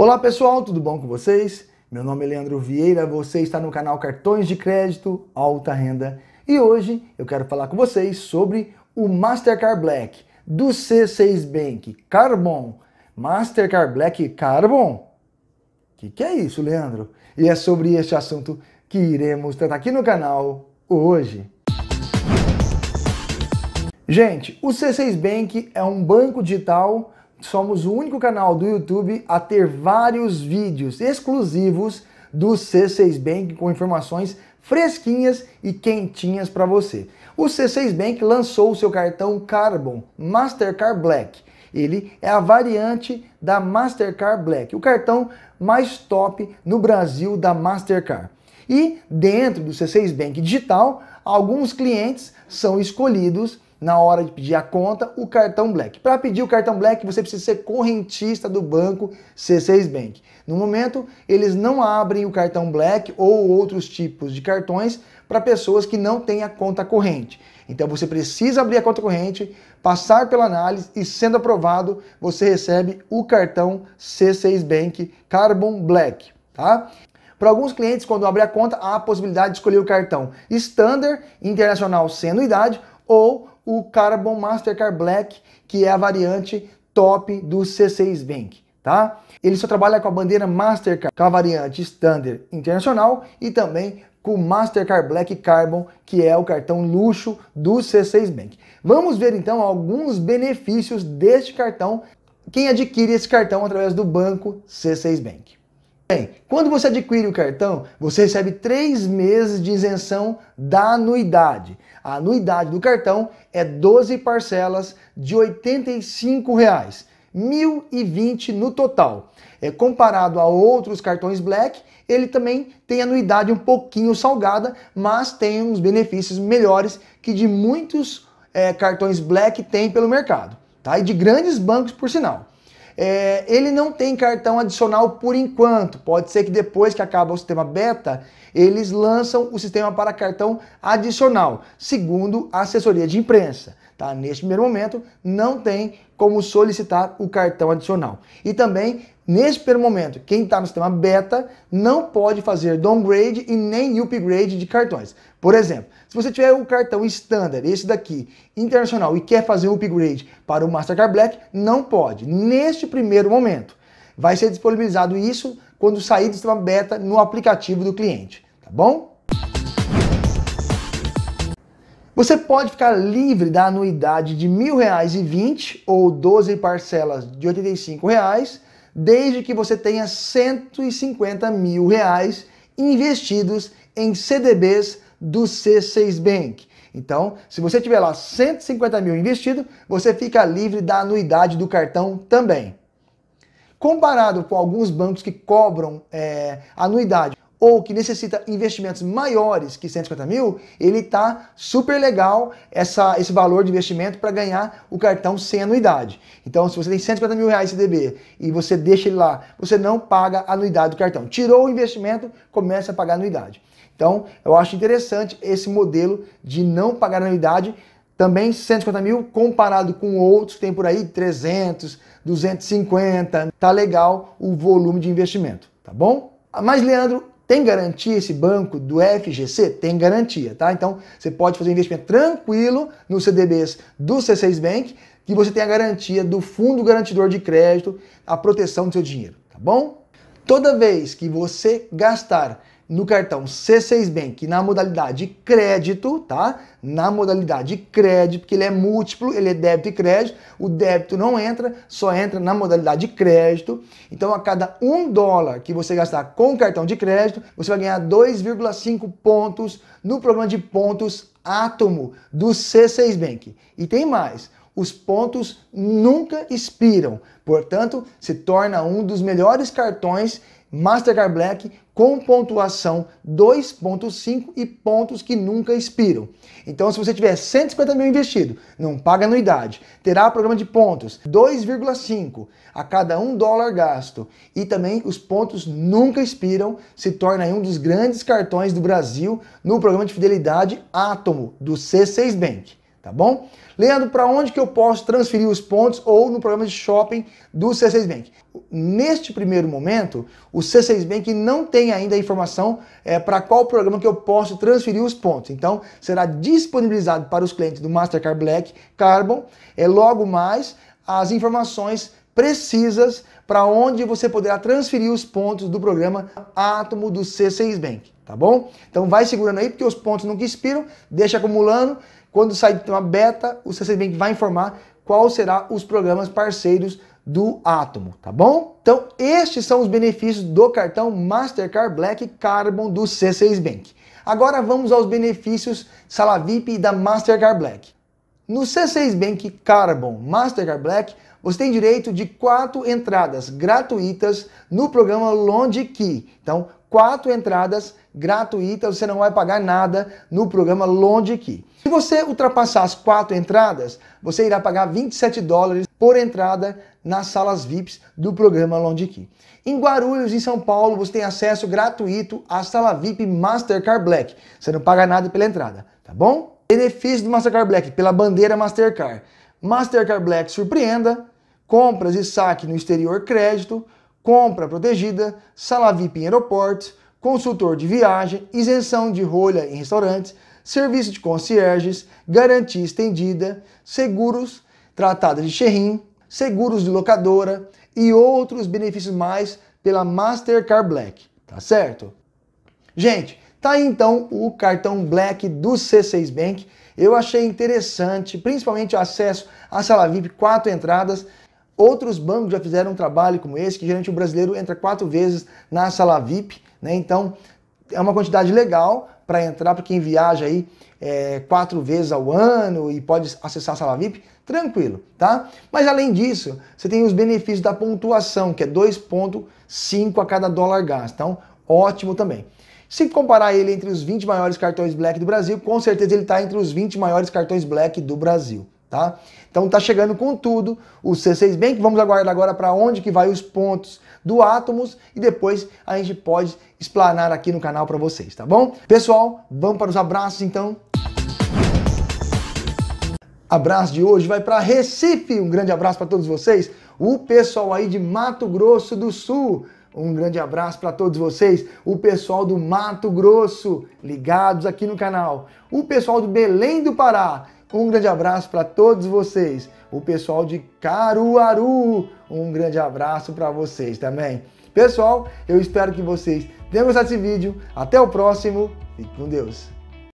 Olá pessoal, tudo bom com vocês? Meu nome é Leandro Vieira, você está no canal Cartões de Crédito Alta Renda e hoje eu quero falar com vocês sobre o Mastercard Black do C6 Bank Carbon. Mastercard Black Carbon? O que, que é isso, Leandro? E é sobre este assunto que iremos tratar aqui no canal hoje. Gente, o C6 Bank é um banco digital somos o único canal do YouTube a ter vários vídeos exclusivos do C6 Bank com informações fresquinhas e quentinhas para você. O C6 Bank lançou o seu cartão Carbon Mastercard Black. Ele é a variante da Mastercard Black, o cartão mais top no Brasil da Mastercard. E dentro do C6 Bank Digital, alguns clientes são escolhidos na hora de pedir a conta, o cartão Black. Para pedir o cartão Black, você precisa ser correntista do banco C6 Bank. No momento, eles não abrem o cartão Black ou outros tipos de cartões para pessoas que não têm a conta corrente. Então você precisa abrir a conta corrente, passar pela análise e, sendo aprovado, você recebe o cartão C6 Bank Carbon Black. Tá? Para alguns clientes, quando abre a conta, há a possibilidade de escolher o cartão Standard Internacional sem anuidade ou o Carbon Mastercard Black, que é a variante top do C6 Bank, tá? Ele só trabalha com a bandeira Mastercard, com a variante Standard Internacional e também com o Mastercard Black Carbon, que é o cartão luxo do C6 Bank. Vamos ver então alguns benefícios deste cartão, quem adquire esse cartão através do banco C6 Bank. Bem, quando você adquire o cartão, você recebe três meses de isenção da anuidade. A anuidade do cartão é 12 parcelas de R$ 85,00, 1.020 no total. É comparado a outros cartões Black, ele também tem anuidade um pouquinho salgada, mas tem uns benefícios melhores que de muitos é, cartões Black tem pelo mercado, tá? E de grandes bancos, por sinal. É, ele não tem cartão adicional por enquanto. Pode ser que depois que acaba o sistema beta, eles lançam o sistema para cartão adicional, segundo a assessoria de imprensa. Tá? Neste primeiro momento, não tem como solicitar o cartão adicional. E também, neste primeiro momento, quem está no sistema beta não pode fazer downgrade e nem upgrade de cartões. Por exemplo, se você tiver o cartão standard, esse daqui, internacional, e quer fazer upgrade para o Mastercard Black, não pode, neste primeiro momento vai ser disponibilizado isso quando sair do sistema beta no aplicativo do cliente, tá bom? Você pode ficar livre da anuidade de R$ 1.020 ou 12 parcelas de R$ 85,00, desde que você tenha R$ 150 mil reais investidos em CDBs do C6 Bank. Então, se você tiver lá 150 mil investido, você fica livre da anuidade do cartão também. Comparado com alguns bancos que cobram é, anuidade ou que necessita investimentos maiores que 150 mil, ele tá super legal essa, esse valor de investimento para ganhar o cartão sem anuidade. Então, se você tem 150 mil reais CDB e você deixa ele lá, você não paga anuidade do cartão. Tirou o investimento, começa a pagar anuidade. Então, eu acho interessante esse modelo de não pagar anuidade também 150 mil comparado com outros que tem por aí 300, 250. Tá legal o volume de investimento, tá bom? Mas, Leandro, tem garantia esse banco do FGC? Tem garantia, tá? Então você pode fazer investimento tranquilo nos CDBs do C6 Bank, que você tem a garantia do fundo garantidor de crédito, a proteção do seu dinheiro, tá bom? Toda vez que você gastar no cartão C6 Bank na modalidade crédito, tá? Na modalidade crédito, porque ele é múltiplo, ele é débito e crédito. O débito não entra, só entra na modalidade crédito. Então, a cada um dólar que você gastar com o cartão de crédito, você vai ganhar 2,5 pontos no programa de pontos Átomo do C6 Bank. E tem mais os pontos nunca expiram. Portanto, se torna um dos melhores cartões Mastercard Black com pontuação 2,5 e pontos que nunca expiram. Então, se você tiver 150 mil investido, não paga anuidade, terá programa de pontos 2,5 a cada um dólar gasto e também os pontos nunca expiram, se torna um dos grandes cartões do Brasil no programa de fidelidade Átomo do C6 Bank tá bom? Leandro, para onde que eu posso transferir os pontos ou no programa de shopping do C6 Bank? Neste primeiro momento, o C6 Bank não tem ainda a informação é, para qual programa que eu posso transferir os pontos. Então, será disponibilizado para os clientes do Mastercard Black Carbon é logo mais as informações precisas para onde você poderá transferir os pontos do programa Átomo do C6 Bank, tá bom? Então vai segurando aí porque os pontos nunca expiram, deixa acumulando quando sair de uma beta, o CC Bank vai informar quais serão os programas parceiros do Atomo, tá bom? Então, estes são os benefícios do cartão Mastercard Black Carbon do C6 Bank. Agora vamos aos benefícios Sala VIP da Mastercard Black. No C6 Bank Carbon Mastercard Black, você tem direito de quatro entradas gratuitas no programa Longe Key. Então, quatro entradas gratuitas, você não vai pagar nada no programa Longe Key. Se você ultrapassar as quatro entradas, você irá pagar 27 dólares por entrada nas salas VIPs do programa Longe Key. Em Guarulhos, em São Paulo, você tem acesso gratuito à sala VIP Mastercard Black. Você não paga nada pela entrada, tá bom? Benefício do Mastercard Black pela bandeira Mastercard. Mastercard Black surpreenda, compras e saque no exterior crédito, compra protegida, sala VIP em aeroportos, consultor de viagem, isenção de rolha em restaurantes, serviço de concierges, garantia estendida, seguros, tratada de xerrim, seguros de locadora e outros benefícios mais pela Mastercard Black, tá certo? Gente, tá aí então o cartão Black do C6 Bank. Eu achei interessante, principalmente o acesso à sala VIP, quatro entradas, Outros bancos já fizeram um trabalho como esse, que geralmente o brasileiro entra quatro vezes na sala VIP, né? Então é uma quantidade legal para entrar para quem viaja aí é, quatro vezes ao ano e pode acessar a sala VIP, tranquilo, tá? Mas além disso, você tem os benefícios da pontuação, que é 2,5 a cada dólar gasto. Então, ótimo também. Se comparar ele entre os 20 maiores cartões Black do Brasil, com certeza ele está entre os 20 maiores cartões Black do Brasil tá? Então tá chegando com tudo o C6 Bank, vamos aguardar agora para onde que vai os pontos do átomos e depois a gente pode explanar aqui no canal para vocês, tá bom? Pessoal, vamos para os abraços então. Abraço de hoje vai para Recife, um grande abraço para todos vocês, o pessoal aí de Mato Grosso do Sul, um grande abraço para todos vocês, o pessoal do Mato Grosso, ligados aqui no canal, o pessoal do Belém do Pará, um grande abraço para todos vocês, o pessoal de Caruaru, um grande abraço para vocês também. Pessoal, eu espero que vocês tenham gostado desse vídeo. Até o próximo. Fique com Deus.